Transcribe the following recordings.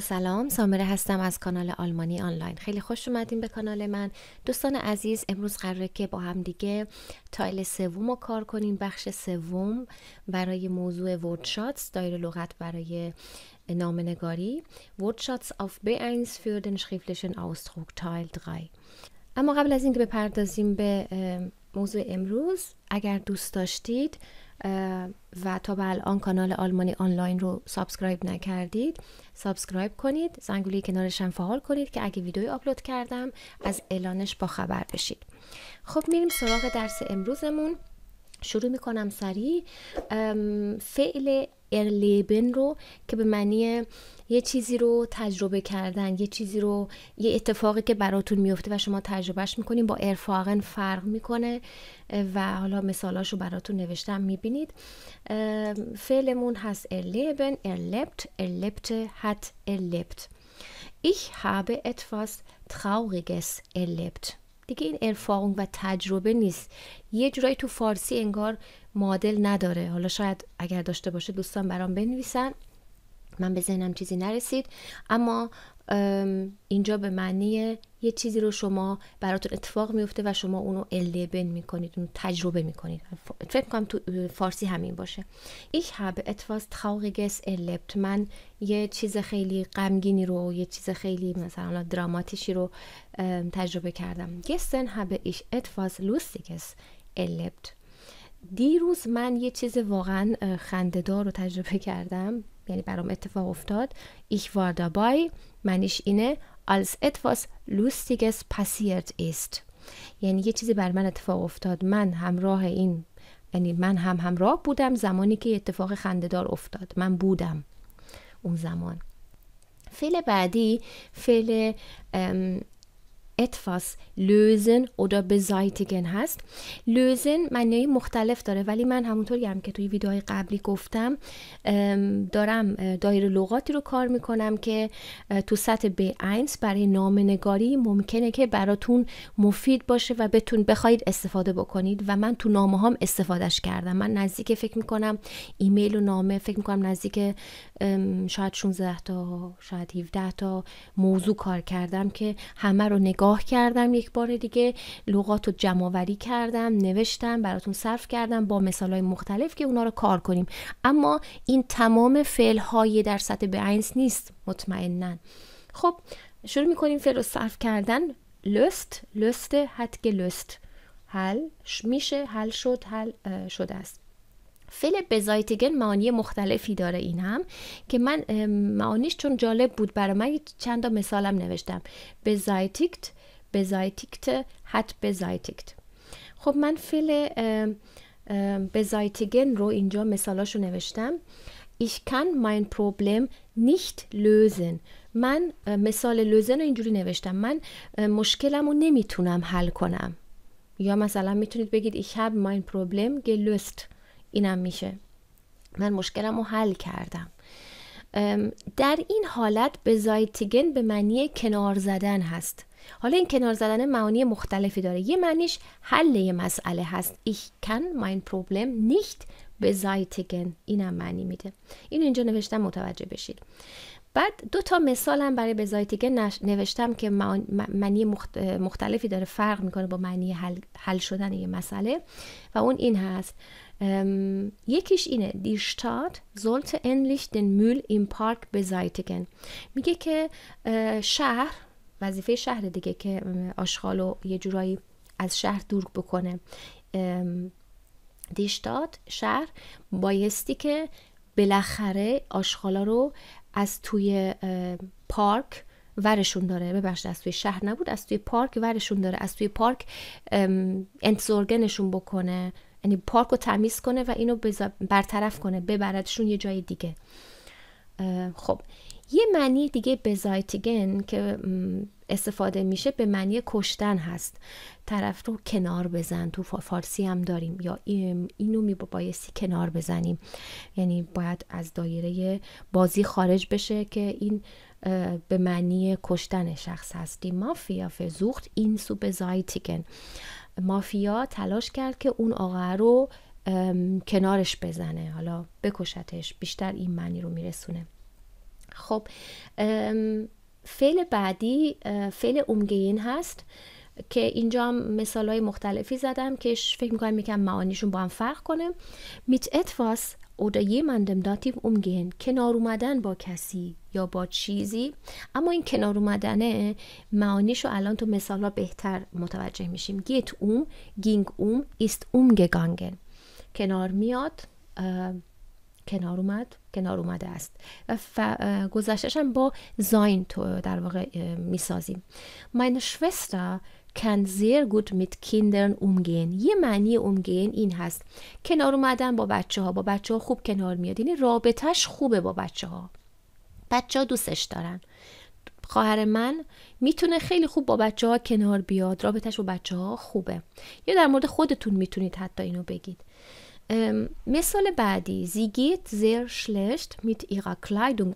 سلام سامره هستم از کانال آلمانی آنلاین خیلی خوش اومدین به کانال من دوستان عزیز امروز قراره که با هم دیگه تایل سوم رو کار کنیم بخش سوم برای موضوع وردشاتس دایر لغت برای نامنگاری وردشاتس آف B1 für den schriftlichen Ausdruck Teil 3 اما قبل از اینکه بپردازیم به موضوع امروز اگر دوست داشتید و تا به الان کانال آلمانی آنلاین رو سابسکرایب نکردید سابسکرایب کنید زنگولی کنارش هم فعال کنید که اگه ویدیوی آپلود کردم از اعلانش با خبر بشید خب میریم سراغ درس امروزمون شروع میکنم سریع فعل ارلیبن رو که به معنی یه چیزی رو تجربه کردن یه چیزی رو یه اتفاقی که براتون میفته و شما تجربهش میکنین با ارفاقن فرق میکنه و حالا مثالاش رو براتون نوشتم میبینید فعلمون هست ارلیبن ارلبت ارلبت هت ارلبت Ich هابه etwas Trauriges erlebt. دیگه این ارفاق و تجربه نیست یه جورایی تو فارسی انگار معادل نداره حالا شاید اگر داشته باشه دوستان برام بنویسن من به ذهنم چیزی نرسید اما اینجا به معنی یه چیزی رو شما براتون اتفاق میفته و شما اونو البن میکنید اونو تجربه میکنید فکر کنم تو فارسی همین باشه ich habe etwas trauriges من یه چیز خیلی غمگینی رو یه چیز خیلی مثلا دراماتیشی رو تجربه کردم gestern habe ich etwas lustiges erlebt دیروز من یه چیز واقعا خنددار رو تجربه کردم یعنی برام اتفاق افتاد ich war dabei معنیش اینه als etwas lustiges passiert ist یعنی یه چیزی بر من اتفاق افتاد من همراه این یعنی من هم همراه بودم زمانی که اتفاق خندهدار افتاد من بودم اون زمان فعل بعدی فعل etwas lösen oder beseitigen هست lösen معنی مختلف داره ولی من همونطوری هم که توی ویدیوهای قبلی گفتم دارم دایر لغاتی رو کار میکنم که تو سطح B1 برای نامنگاری ممکنه که براتون مفید باشه و بتون بخواید استفاده بکنید و من تو نامه هم استفادهش کردم من نزدیک فکر میکنم ایمیل و نامه فکر میکنم نزدیک شاید 16 تا شاید 17 تا موضوع کار کردم که همه رو نگاه نگاه کردم یک بار دیگه لغات رو جمعوری کردم نوشتم براتون صرف کردم با مثال های مختلف که اونا رو کار کنیم اما این تمام فعل های در سطح به نیست مطمئنا خب شروع میکنیم فعل رو صرف کردن لست لست حد لست حل میشه حل شد حل شده است فعل بزایتگن معانی مختلفی داره این هم که من معانیش چون جالب بود برای من چند تا مثالم نوشتم بزایتگت beseitigte hat beseitigt خب من فیل beseitigen رو اینجا رو نوشتم ich kann mein Problem nicht lösen من مثال لوزن رو اینجوری نوشتم من مشکلم رو نمیتونم حل کنم یا مثلا میتونید بگید ich habe mein Problem gelöst اینم میشه من مشکلم رو حل کردم در این حالت بزایتیگن به معنی کنار زدن هست حالا این کنار زدن معانی مختلفی داره یه معنیش حل یه مسئله هست ich kann mein Problem nicht beseitigen اینم معنی میده اینو اینجا نوشتم متوجه بشید بعد دو تا مثال هم برای بزایتیگه نوشتم که معنی مختلفی داره فرق میکنه با معنی حل, شدن یه مسئله و اون این هست یکیش اینه دی شتات زولت endlich den Müll im Park beseitigen میگه که شهر وظیفه شهر دیگه که آشغال و یه جورایی از شهر دور بکنه دیشتاد شهر بایستی که بالاخره آشغالا رو از توی پارک ورشون داره ببخشید از توی شهر نبود از توی پارک ورشون داره از توی پارک انتزورگنشون بکنه یعنی پارک رو تمیز کنه و اینو برطرف کنه ببردشون یه جای دیگه خب یه معنی دیگه بزایتگن که استفاده میشه به معنی کشتن هست طرف رو کنار بزن تو فارسی هم داریم یا اینو می بایستی کنار بزنیم یعنی باید از دایره بازی خارج بشه که این به معنی کشتن شخص هست مافیا فزوخت این سو زایتیکن. مافیا تلاش کرد که اون آقا رو کنارش بزنه حالا بکشتش بیشتر این معنی رو میرسونه خب فعل بعدی فعل امگین هست که اینجا مثال های مختلفی زدم که فکر میکنم یکم معانیشون با هم فرق کنه میت اتواس یه مندم داتیو اومگین کنار اومدن با کسی یا با چیزی اما این کنار اومدن معانیش رو الان تو ها بهتر متوجه میشیم گیت اوم گینگ اوم ایست اوم کنار میاد کنار اومد کنار اومده است و ف... گذشتش هم با زاین تو در واقع میسازیم ماین شوستر کن زیر گود میت کیندرن اومگین یه معنی اومگین این هست کنار اومدن با بچه ها با بچه ها خوب کنار میاد یعنی رابطهش خوبه با بچه ها بچه ها دوستش دارن خواهر من میتونه خیلی خوب با بچه ها کنار بیاد رابطهش با بچه ها خوبه یا در مورد خودتون میتونید حتی اینو بگید مثال ähm, بعدی Sie زر sehr schlecht mit ihrer Kleidung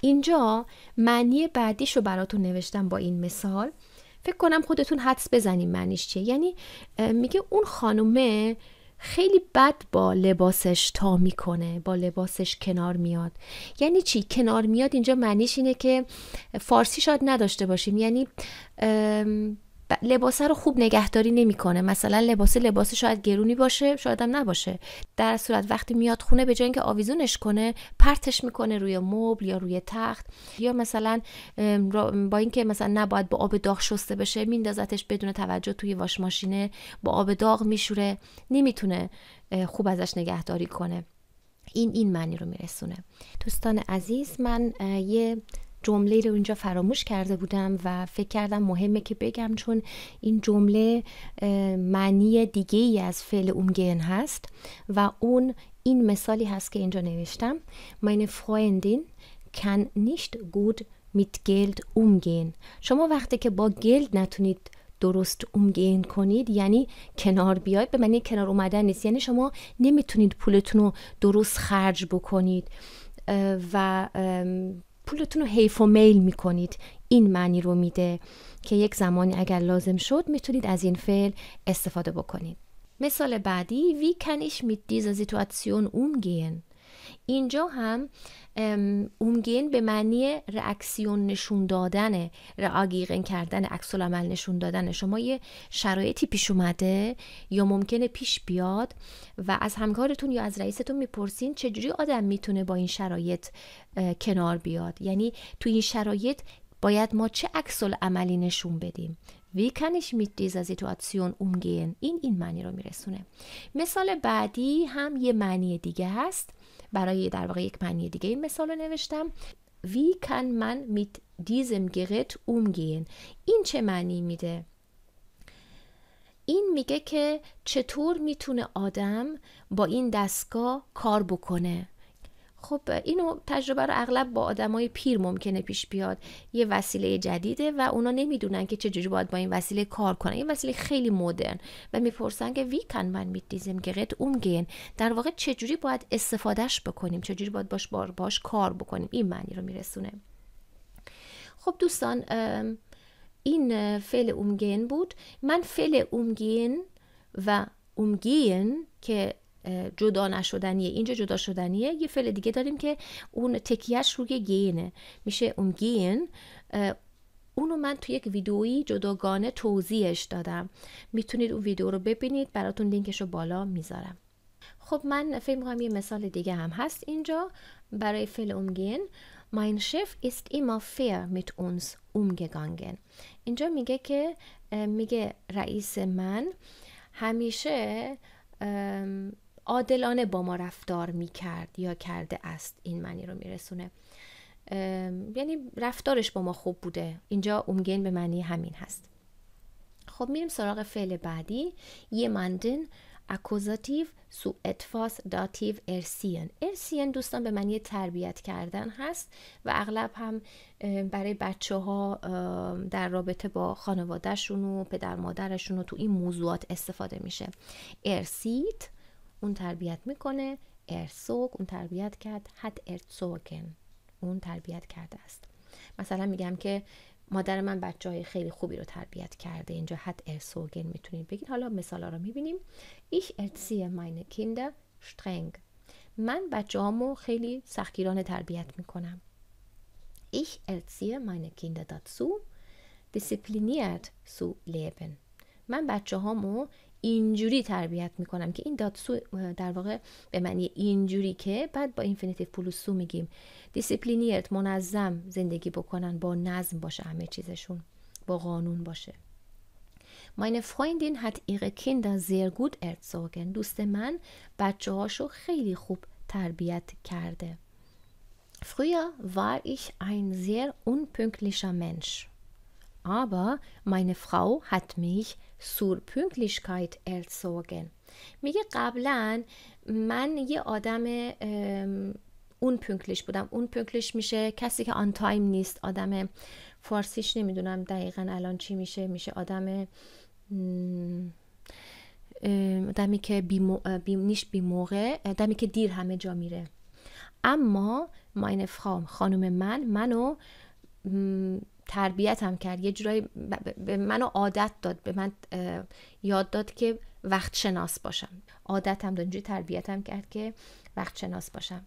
اینجا معنی بعدیش رو براتون نوشتم با این مثال فکر کنم خودتون حدس بزنیم معنیش چیه یعنی میگه اون خانومه خیلی بد با لباسش تا میکنه با لباسش کنار میاد یعنی چی کنار میاد اینجا معنیش اینه که فارسی شاید نداشته باشیم یعنی لباسه رو خوب نگهداری نمیکنه مثلا لباس لباس شاید گرونی باشه شاید هم نباشه در صورت وقتی میاد خونه به جای اینکه آویزونش کنه پرتش میکنه روی مبل یا روی تخت یا مثلا با اینکه مثلا نباید با آب داغ شسته بشه میندازتش بدون توجه توی واش ماشینه با آب داغ میشوره نمیتونه خوب ازش نگهداری کنه این این معنی رو میرسونه دوستان عزیز من یه جمله رو اینجا فراموش کرده بودم و فکر کردم مهمه که بگم چون این جمله معنی دیگه ای از فعل اومگین هست و اون این مثالی هست که اینجا نوشتم meine Freundin kann نیشت گود میت Geld شما وقتی که با گلد نتونید درست اومگین کنید یعنی کنار بیاید به معنی کنار اومدن نیست یعنی شما نمیتونید پولتون رو درست خرج بکنید و پولتون رو حیف و میل میکنید این معنی رو میده که یک زمانی اگر لازم شد میتونید از این فعل استفاده بکنید مثال بعدی وی کنیش میت mit dieser Situation اینجا هم اومگین به معنی رعکسیون نشون دادن رعاگیقن کردن عکس العمل نشون دادن شما یه شرایطی پیش اومده یا ممکنه پیش بیاد و از همکارتون یا از رئیستون میپرسین چجوری آدم میتونه با این شرایط کنار بیاد یعنی تو این شرایط باید ما چه عکس عملی نشون بدیم وی kann ich mit dieser این این معنی رو میرسونه مثال بعدی هم یه معنی دیگه هست برای در واقع یک معنی دیگه این مثال رو نوشتم وی کن من میت دیزم گرت اومگین این چه معنی میده؟ این میگه که چطور میتونه آدم با این دستگاه کار بکنه خب اینو تجربه رو اغلب با آدمای پیر ممکنه پیش بیاد یه وسیله جدیده و اونا نمیدونن که چجوری باید با این وسیله کار کنن یه وسیله خیلی مدرن و میپرسن که وی کن من میت دیزم گرت اومگین در واقع چجوری باید استفادهش بکنیم چجوری باید باش باش کار بکنیم این معنی رو میرسونه خب دوستان این فعل اومگین بود من فعل اومگین و اومگین که جدا نشدنیه اینجا جدا شدنیه یه فعل دیگه داریم که اون تکیهش روی گینه میشه اون گین اونو من تو یک ویدئویی جداگانه توضیحش دادم میتونید اون ویدیو رو ببینید براتون لینکش رو بالا میذارم خب من فکر میکنم یه مثال دیگه هم هست اینجا برای فعل اومگین ماین شف است ایما fair mit uns umgegangen اینجا میگه که میگه رئیس من همیشه عادلانه با ما رفتار می کرد یا کرده است این معنی رو میرسونه یعنی رفتارش با ما خوب بوده اینجا اومگین به معنی همین هست خب میریم سراغ فعل بعدی مندن اکوزاتیو سو اتفاس داتیو ارسین ارسین دوستان به معنی تربیت کردن هست و اغلب هم برای بچه ها در رابطه با خانوادهشون و پدر مادرشون و تو این موضوعات استفاده میشه ارسیت اون تربیت میکنه ارسوک اون تربیت کرد حد ارسوگن اون تربیت کرده است مثلا میگم که مادر من بچه خیلی خوبی رو تربیت کرده اینجا حت ارسوگن میتونید بگید حالا مثالا رو میبینیم ایش ارزیه meine Kinder شترنگ من بچه هامو خیلی سختگیرانه تربیت میکنم ایش erziehe meine Kinder سو diszipliniert سو leben من بچه هامو اینجوری تربیت میکنم که این داتسو در واقع به معنی اینجوری که بعد با اینفینیتیو پولوسو میگیم دیسیپلینیرت منظم زندگی بکنن با نظم باشه همه چیزشون با قانون باشه Meine Freundin hat ihre Kinder sehr gut erzogen. دوست من بچه هاشو خیلی خوب تربیت کرده. Früher war ich ein sehr unpünktlicher Mensch. Aber meine Frau hat mich Surpünktlichkeit erzeugen میگه قبلا من یه آدم اون پونکلیش بودم اون پونکلیش میشه کسی که آن تایم نیست آدم فارسیش نمیدونم دقیقا الان چی میشه میشه آدم آدمی که بی, مو... بی... موقع آدمی که دیر همه جا میره اما ماین فرام خانم من منو تربیتم کرد یه جورایی به منو عادت داد به من یاد داد که وقت شناس باشم عادتم داد اینجوری تربیتم کرد که وقت شناس باشم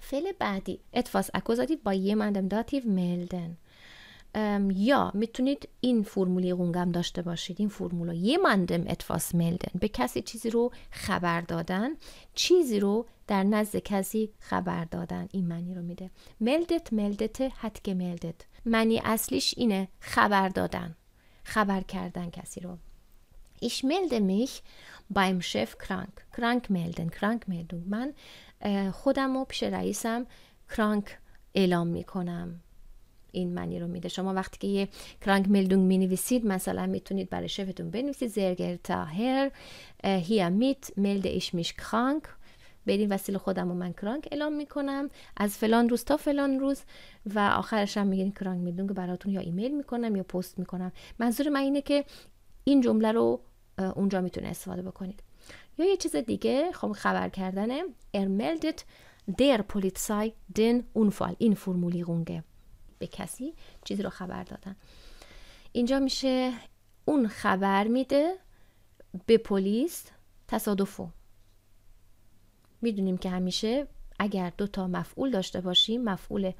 فعل بعدی اتفاس اکوزاتیو با یه مندم داتیو ملدن یا میتونید این فرمولی هم داشته باشید این فرمولا مندم اتفاس ملدن به کسی چیزی رو خبر دادن چیزی رو در نزد کسی خبر دادن این معنی رو میده ملدت ملدت حد که ملدت معنی اصلیش اینه خبر دادن خبر کردن کسی رو ایش ملده میخ بایم شف کرانک کرانک ملدن کرانک ملدن من خودم و پیش رئیسم کرانک اعلام میکنم این معنی رو میده شما وقتی که یه کرانگ ملدونگ می نویسید مثلا میتونید برای شفتون بنویسید زرگر تاهر هیا میت ملد ایش میش کرانگ این وسیله خودم و من کرانک اعلام میکنم از فلان روز تا فلان روز و آخرش هم میگین کرانک میدون که براتون یا ایمیل میکنم یا پست میکنم منظور من اینه که این جمله رو اونجا میتونه استفاده بکنید یا یه چیز دیگه خب خبر کردن ermeldet der Polizei den Unfall in به کسی چیزی رو خبر دادن اینجا میشه اون خبر میده به پلیس تصادفو میدونیم که همیشه اگر دو تا مفعول داشته باشیم مفعول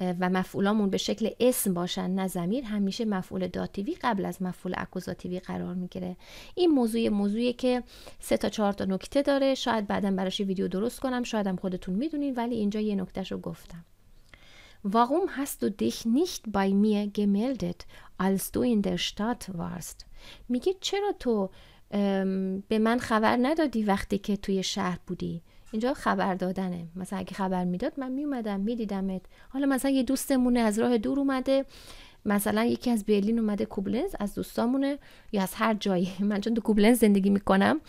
و مفعولامون به شکل اسم باشن نه زمیر همیشه مفعول داتیوی قبل از مفعول اکوزاتیوی قرار میگیره این موضوع موضوعی که سه تا چهار تا نکته داره شاید بعدا براش ویدیو درست کنم شاید هم خودتون میدونین ولی اینجا یه نکتهش رو گفتم warum hast du dich nicht bei mir gemeldet, als du in der Stadt warst? میگه چرا تو به من خبر ندادی وقتی که توی شهر بودی اینجا خبر دادنه مثلا اگه خبر میداد من میومدم میدیدمت حالا مثلا یه دوستمونه از راه دور اومده مثلا یکی از برلین اومده کوبلنز از دوستامونه یا از هر جایی من چون تو کوبلنز زندگی میکنم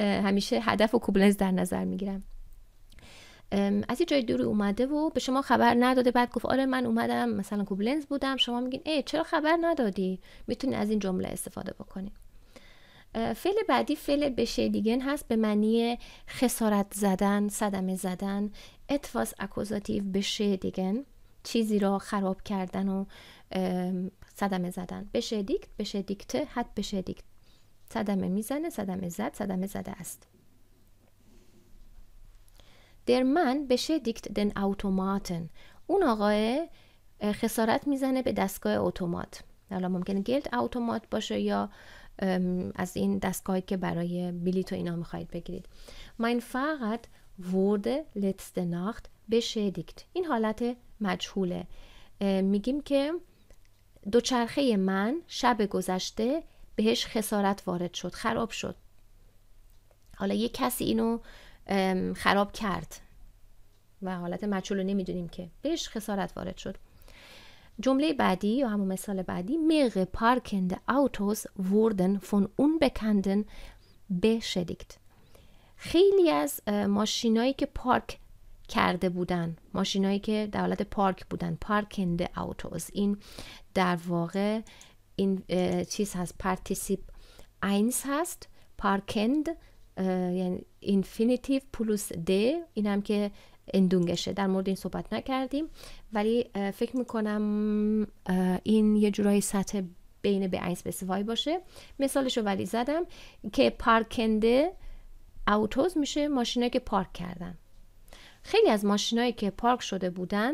همیشه هدف و کوبلنز در نظر میگیرم از یه جای دوری اومده و به شما خبر نداده بعد گفت آره من اومدم مثلا کوبلنز بودم شما میگین ای چرا خبر ندادی میتونی از این جمله استفاده بکنی فعل بعدی فعل بشه دیگن هست به معنی خسارت زدن صدمه زدن اتفاس اکوزاتیو بشه دیگن چیزی را خراب کردن و صدمه زدن بشه دیکت بشه دیکته حد بشه دیکت صدمه میزنه صدمه زد صدمه زده است در من دیکت دن اوتوماتن اون آقای خسارت میزنه به دستگاه اتومات حالا ممکنه گلد اوتومات باشه یا از این دستگاهی که برای بلیت و اینا میخواید بگیرید فقط ورد لتست ناخت بشه دیکت این حالت مجهوله میگیم که دوچرخه من شب گذشته بهش خسارت وارد شد خراب شد حالا یه کسی اینو خراب کرد و حالت مچول رو نمیدونیم که بهش خسارت وارد شد جمله بعدی یا همون مثال بعدی مغ پارکند اوتوز وردن فون به beschädigt خیلی از ماشینایی که پارک کرده بودن ماشینایی که در حالت پارک بودن پارکند اوتوز. این در واقع این چیز هست پارتیسیپ اینس هست پارکند یعنی اینفینیتیو پلوس د این هم که اندونگشه در مورد این صحبت نکردیم ولی فکر میکنم این یه جورایی سطح بین به این به وای باشه مثالشو رو ولی زدم که پارکنده اوتوز میشه ماشینه که پارک کردن خیلی از ماشینایی که پارک شده بودن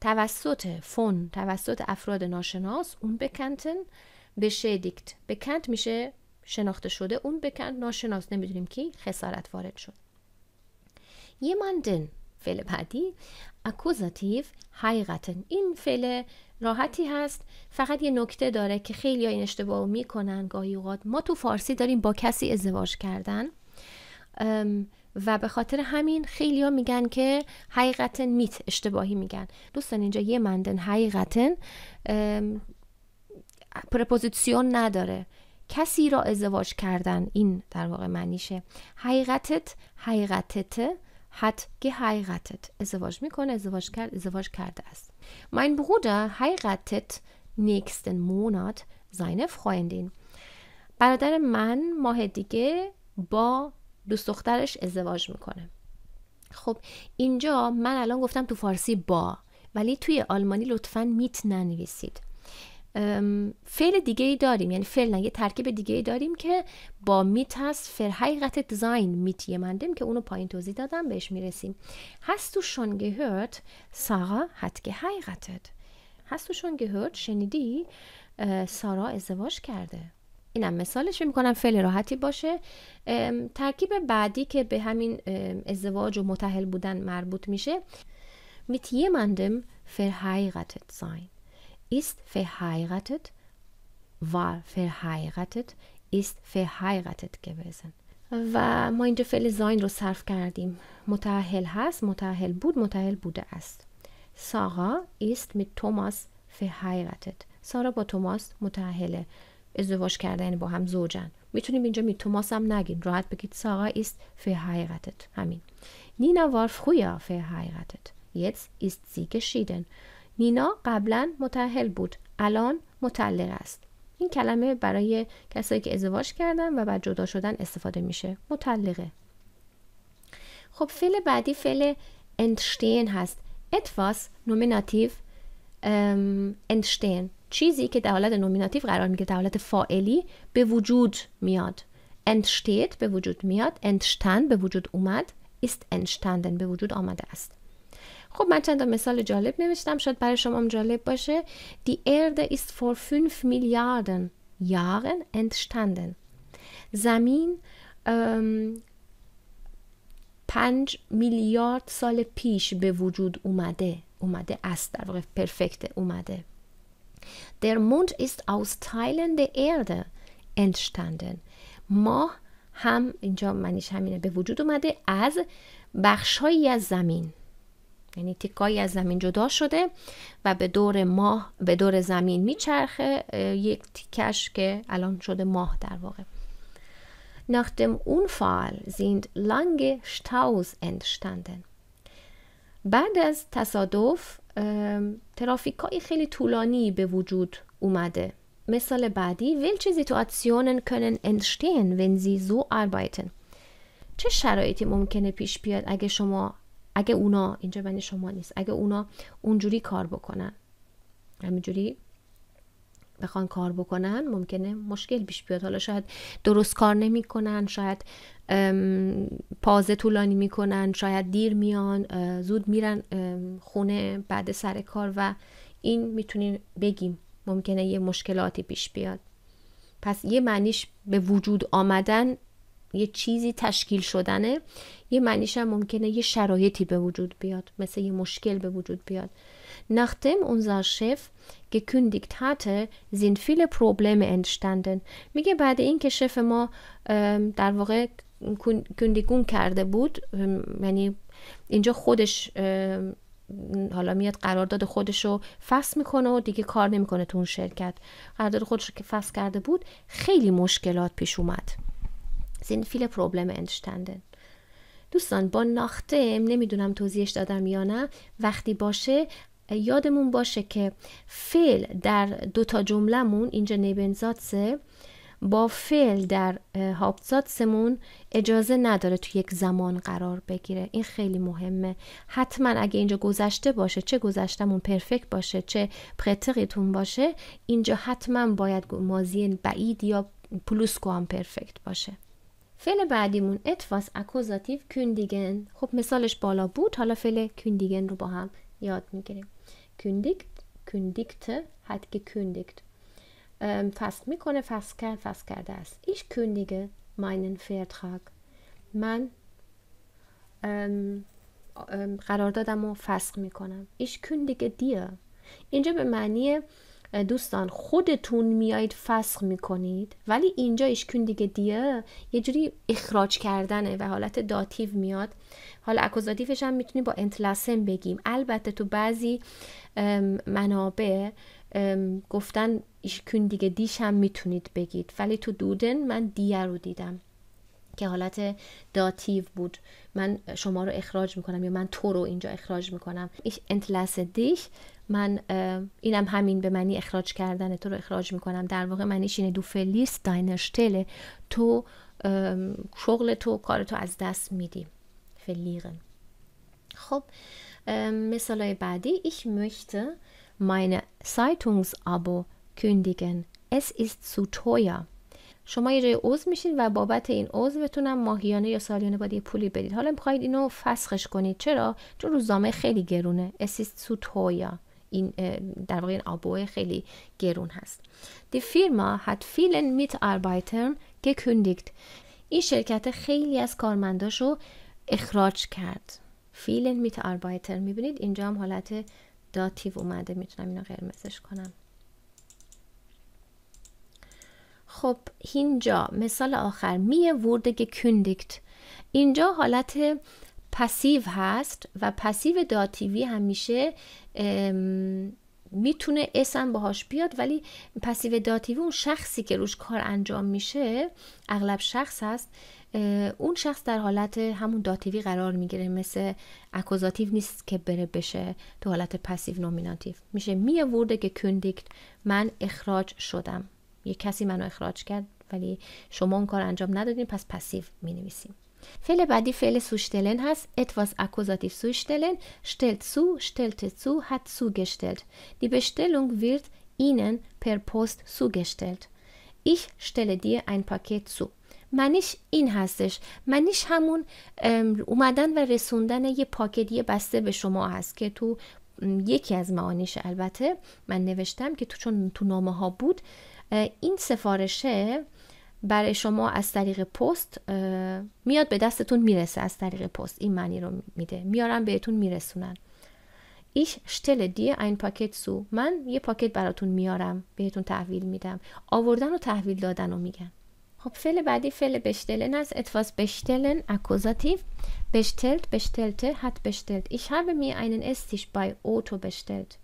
توسط فون توسط افراد ناشناس اون بکنتن بشه شدیکت بکنت میشه شناخته شده اون بکن ناشناس نمیدونیم کی خسارت وارد شد مندن فعل بعدی اکوزاتیو حقیقتن این فعل راحتی هست فقط یه نکته داره که خیلی این اشتباه میکنن گاهی اوقات ما تو فارسی داریم با کسی ازدواج کردن و به خاطر همین خیلی ها میگن که حقیقت میت اشتباهی میگن دوستان اینجا یه مندن حقیقتا پرپوزیسیون نداره کسی را ازدواج کردن این در واقع معنیشه حقیقتت حت که حقیقتت ازدواج میکنه ازدواج کرد ازدواج کرده است من Bruder حقیقتت نیکستن مونات seine Freundin برادر من ماه دیگه با دوست دخترش ازدواج میکنه خب اینجا من الان گفتم تو فارسی با ولی توی آلمانی لطفا میت ننویسید فعل دیگه ای داریم یعنی نه یه ترکیب دیگه ای داریم که با میت هست فر حقیقت دیزاین میت مندم که اونو پایین توضیح دادم بهش میرسیم هست تو شون gehört سارا hat geheiratet هست تو شون gehört شنیدی سارا ازدواج کرده اینم مثالش می میکنم فعل راحتی باشه ترکیب بعدی که به همین ازدواج و متحل بودن مربوط میشه میت مندم فر حقیقتت زاین ist verheiratet, war verheiratet, ist verheiratet gewesen و ما اینجا فعل زاین رو صرف کردیم متعهل هست متعهل بود متعهل بوده است سارا است mit توماس verheiratet سارا با توماس متعهله ازدواج کردن با هم زوجن میتونیم اینجا می توماس هم نگید راحت بگید سارا است verheiratet همین نینا war früher verheiratet jetzt ist sie geschieden نینا قبلا متحل بود الان مطلق است این کلمه برای کسایی که ازدواج کردن و بعد جدا شدن استفاده میشه متعلقه. خب فعل بعدی فعل entstehen هست etwas نومیناتیف entstehen چیزی که در حالت نومیناتیو قرار میگیره در حالت فائلی به وجود میاد انتشتیت به وجود میاد entstand به وجود اومد است entstanden به وجود آمده است خب من چند تا مثال جالب نوشتم شاید برای شما هم جالب باشه دی Erde ist vor 5 میلیاردن Jahren entstanden زمین ام, ähm, پنج میلیارد سال پیش به وجود اومده اومده است در واقع پرفکت اومده Der Mond ist aus Teilen der Erde entstanden. ماه هم اینجا منیش همینه به وجود اومده از بخشهایی از زمین یعنی تیکایی از زمین جدا شده و به دور ماه به دور زمین میچرخه یک تیکش که الان شده ماه در واقع Nach dem Unfall sind lange Staus entstanden. بعد از تصادف ترافیکای خیلی طولانی به وجود اومده. مثال بعدی welche Situationen können entstehen wenn sie so arbeiten؟ چه شرایطی ممکنه پیش بیاد اگه شما اگه اونا اینجا بند شما نیست اگه اونا اونجوری کار بکنن همینجوری بخوان کار بکنن ممکنه مشکل پیش بیاد حالا شاید درست کار نمیکنن شاید پازه طولانی میکنن شاید دیر میان زود میرن خونه بعد سر کار و این میتونیم بگیم ممکنه یه مشکلاتی پیش بیاد پس یه معنیش به وجود آمدن یه چیزی تشکیل شدنه یه معنیش هم ممکنه یه شرایطی به وجود بیاد مثل یه مشکل به وجود بیاد Nachdem unser Chef gekündigt hatte, sind viele Probleme entstanden. میگه بعد اینکه شف ما در واقع کندیگون کرده بود یعنی اینجا خودش حالا میاد قرارداد خودش رو فصل میکنه و دیگه کار نمیکنه تو اون شرکت قرارداد خودش رو که فصل کرده بود خیلی مشکلات پیش اومد sind viele Probleme entstanden دوستان با ناخته نمیدونم توضیحش دادم یا نه وقتی باشه یادمون باشه که فعل در دو تا جملهمون اینجا نبنزاتسه با فعل در هاپتزاتسمون اجازه نداره تو یک زمان قرار بگیره این خیلی مهمه حتما اگه اینجا گذشته باشه چه گذشتمون پرفکت باشه چه پرتقیتون باشه اینجا حتما باید مازی بعید یا پلوسکو هم پرفکت باشه فعل بعدیمون اتفاس اکوزاتیو کندیگن خب مثالش بالا بود حالا فعل کندیگن رو با هم یاد میگیریم کندیکت کندیکت حد که کندیکت فست میکنه فسق کرد فست کرده است ایش کندیگه ماینن فرتراگ من قرار دادم و فسق میکنم ایش کندیگه دیر اینجا به معنی دوستان خودتون میایید فسخ میکنید ولی اینجا ایشکون دیگه دیه یه جوری اخراج کردنه و حالت داتیو میاد حالا اکوزاتیفش هم میتونیم با انتلاسن بگیم البته تو بعضی منابع گفتن ایشکون دیگه دیش هم میتونید بگید ولی تو دودن من دیه رو دیدم که حالت داتیو بود من شما رو اخراج میکنم یا من تو رو اینجا اخراج میکنم ایش انتلس دیش من اینم همین به منی اخراج کردن تو رو اخراج میکنم در واقع من اینه دو فلیست داینشتله تو شغل تو کار تو از دست میدی فلیغه خب های بعدی ich möchte meine Zeitungsabo کندیگن es ist zu teuer شما یه جای عضو میشین و بابت این بتونم ماهیانه یا سالیانه باید یه پولی بدید حالا میخواید اینو فسخش کنید چرا چون روزنامه خیلی گرونه اسیست سوتویا این در واقع این آبوه خیلی گرون هست دی فیرما هد فیلن میت آربایترن این شرکت خیلی از رو اخراج کرد فیلن میت میبینید اینجا هم حالت داتیو اومده میتونم اینو قرمزش کنم خب اینجا مثال آخر می ورده gekündigt اینجا حالت پسیو هست و پسیو داتیوی همیشه میتونه اسم باهاش بیاد ولی پسیو داتیوی اون شخصی که روش کار انجام میشه اغلب شخص هست اون شخص در حالت همون داتیوی قرار میگیره مثل اکوزاتیو نیست که بره بشه تو حالت پسیو نومیناتیو میشه می ورده که من اخراج شدم یه کسی منو اخراج کرد ولی شما اون کار انجام ندادین پس پسیو می نویسیم فعل بعدی فعل سوشتلن هست etwas شتلت سو شتلت سو stellte سو hat zugestellt die Bestellung اینن پر per سو گشتلت ایش شتل dir این پاکت سو منیش این هستش منیش همون اومدن و رسوندن یه پاکت یه بسته به شما هست که تو یکی از معانیش البته من نوشتم که تو چون تو نامه ها بود این سفارشه برای شما از طریق پست میاد به دستتون میرسه از طریق پست این معنی رو میده میارم بهتون میرسونن ایش شتل دیه این پاکت سو من یه پاکت براتون میارم بهتون تحویل میدم آوردن و تحویل دادن رو میگن خب فعل بعدی فعل بشتلن است etwas بشتلن بشتلت بشتلت بشتلته هات بشتلت ich habe می einen استیش بای اوتو بشتلت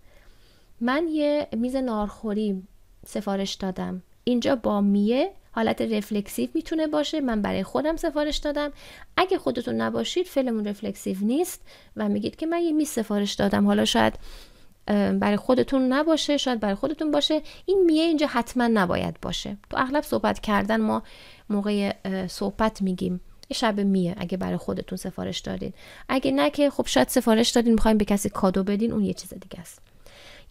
من یه میز نارخوری سفارش دادم اینجا با میه حالت رفلکسیو میتونه باشه من برای خودم سفارش دادم اگه خودتون نباشید فعلمون رفلکسیو نیست و میگید که من یه می سفارش دادم حالا شاید برای خودتون نباشه شاید برای خودتون باشه این میه اینجا حتما نباید باشه تو اغلب صحبت کردن ما موقع صحبت میگیم شب میه اگه برای خودتون سفارش دادین اگه نه که خب شاید سفارش دادین میخوایم به کسی کادو بدین اون یه چیز دیگه است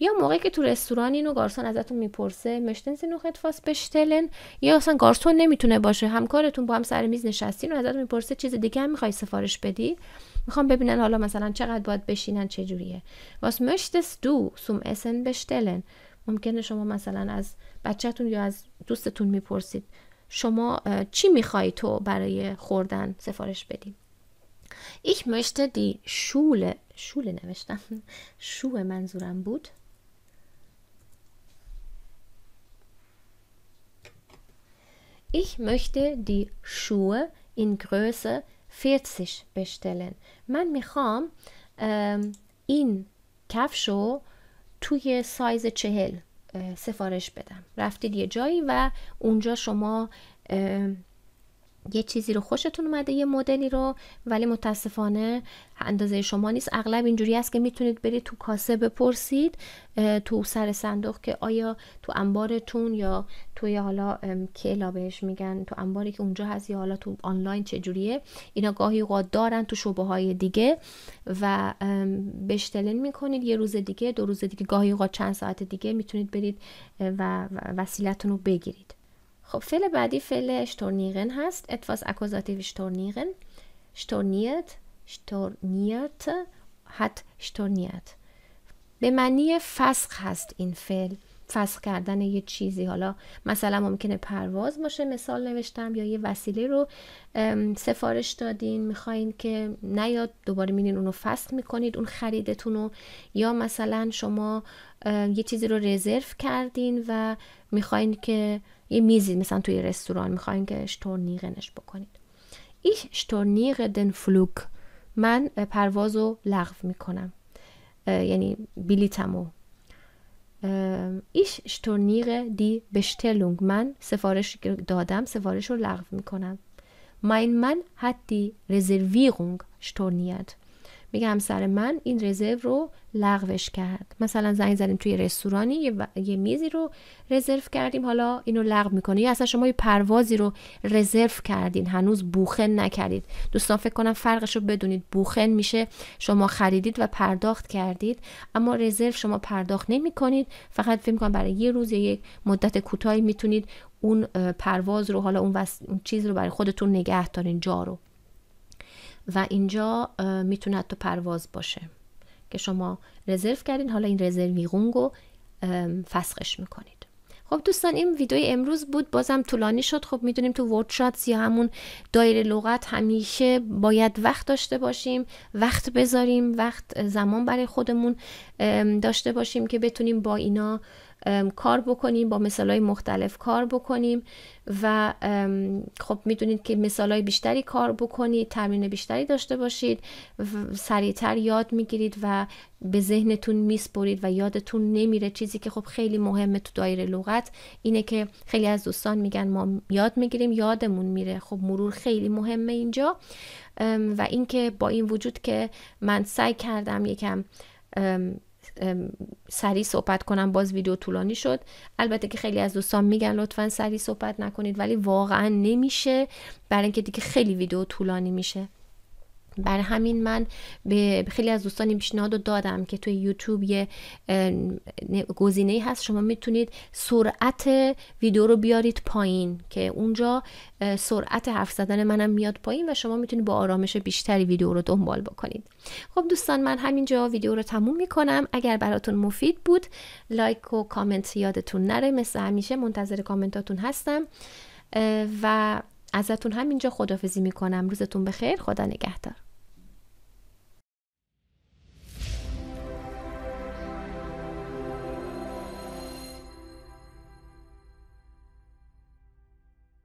یا موقعی که تو رستوران اینو گارسون ازتون میپرسه مشتن سینو خدفاس بشتلن یا اصلا گارسون نمیتونه باشه همکارتون با هم سر میز نشستین و ازتون میپرسه چیز دیگه هم میخوای سفارش بدی میخوام ببینن حالا مثلا چقدر باید بشینن چجوریه واس مشتس دو سوم اسن بشتلن ممکنه شما مثلا از بچهتون یا از دوستتون میپرسید شما چی میخوای تو برای خوردن سفارش بدیم ich möchte دی شوله شوله نوشتم شوه منظورم بود Ich möchte die Schuhe in Größe 40 bestellen. من میخوام این کفشو توی سایز چهل سفارش بدم رفتید یه جایی و اونجا شما یه چیزی رو خوشتون اومده یه مدلی رو ولی متاسفانه اندازه شما نیست اغلب اینجوری است که میتونید برید تو کاسه بپرسید تو سر صندوق که آیا تو انبارتون یا توی حالا کلا بهش میگن تو انباری که اونجا هست یا حالا تو آنلاین چجوریه اینا گاهی اوقات دارن تو شبه های دیگه و بشتلن میکنید یه روز دیگه دو روز دیگه گاهی اوقات چند ساعت دیگه میتونید برید و وسیلتون رو بگیرید خب فعل بعدی فعل شتورنیرن هست etwas akkusativ stornieren storniert stornierte hat storniert به معنی فسخ هست این فعل فسخ کردن یه چیزی حالا مثلا ممکنه پرواز باشه مثال نوشتم یا یه وسیله رو سفارش دادین میخواین که نیاد دوباره میرین اونو فسخ میکنید اون خریدتون رو یا مثلا شما یه چیزی رو رزرو کردین و میخواین که یه میزی مثلا توی رستوران میخواین که نیغنش بکنید ایش storniere فلوک من پرواز رو لغو میکنم یعنی بیلیتم ایش شتونیغ دی بشتلونگ من سفارش دادم سفارش رو لغو میکنم ماین من حتی رزرویرونگ شتورنیت میگه همسر من این رزرو رو لغوش کرد مثلا زنگ زدیم توی رستورانی یه, میزی رو رزرو کردیم حالا اینو لغو میکنه یا اصلا شما یه پروازی رو رزرو کردین هنوز بوخن نکردید دوستان فکر کنم فرقش رو بدونید بوخن میشه شما خریدید و پرداخت کردید اما رزرو شما پرداخت نمیکنید فقط فکر میکنم برای یه روز یا یک مدت کوتاهی میتونید اون پرواز رو حالا اون, چیز رو برای خودتون نگه دارین جا رو و اینجا میتونه تو پرواز باشه که شما رزرو کردین حالا این رزروی رو فسخش میکنید خب دوستان این ویدیو امروز بود بازم طولانی شد خب میدونیم تو وردشاتس یا همون دایره لغت همیشه باید وقت داشته باشیم وقت بذاریم وقت زمان برای خودمون داشته باشیم که بتونیم با اینا کار بکنیم با های مختلف کار بکنیم و خب میدونید که های بیشتری کار بکنید تمرین بیشتری داشته باشید سریعتر یاد میگیرید و به ذهنتون میسپرید و یادتون نمیره چیزی که خب خیلی مهمه تو دایره لغت اینه که خیلی از دوستان میگن ما یاد میگیریم یادمون میره خب مرور خیلی مهمه اینجا و اینکه با این وجود که من سعی کردم یکم سریع صحبت کنم باز ویدیو طولانی شد البته که خیلی از دوستان میگن لطفا سریع صحبت نکنید ولی واقعا نمیشه برای اینکه دیگه خیلی ویدیو طولانی میشه برای همین من به خیلی از دوستان این پیشنهاد رو دادم که توی یوتیوب یه گزینه هست شما میتونید سرعت ویدیو رو بیارید پایین که اونجا سرعت حرف زدن منم میاد پایین و شما میتونید با آرامش بیشتری ویدیو رو دنبال بکنید خب دوستان من همینجا ویدیو رو تموم میکنم اگر براتون مفید بود لایک و کامنت یادتون نره مثل همیشه منتظر کامنتاتون هستم و ازتون همینجا خدافزی میکنم روزتون خیر خدا نگهدار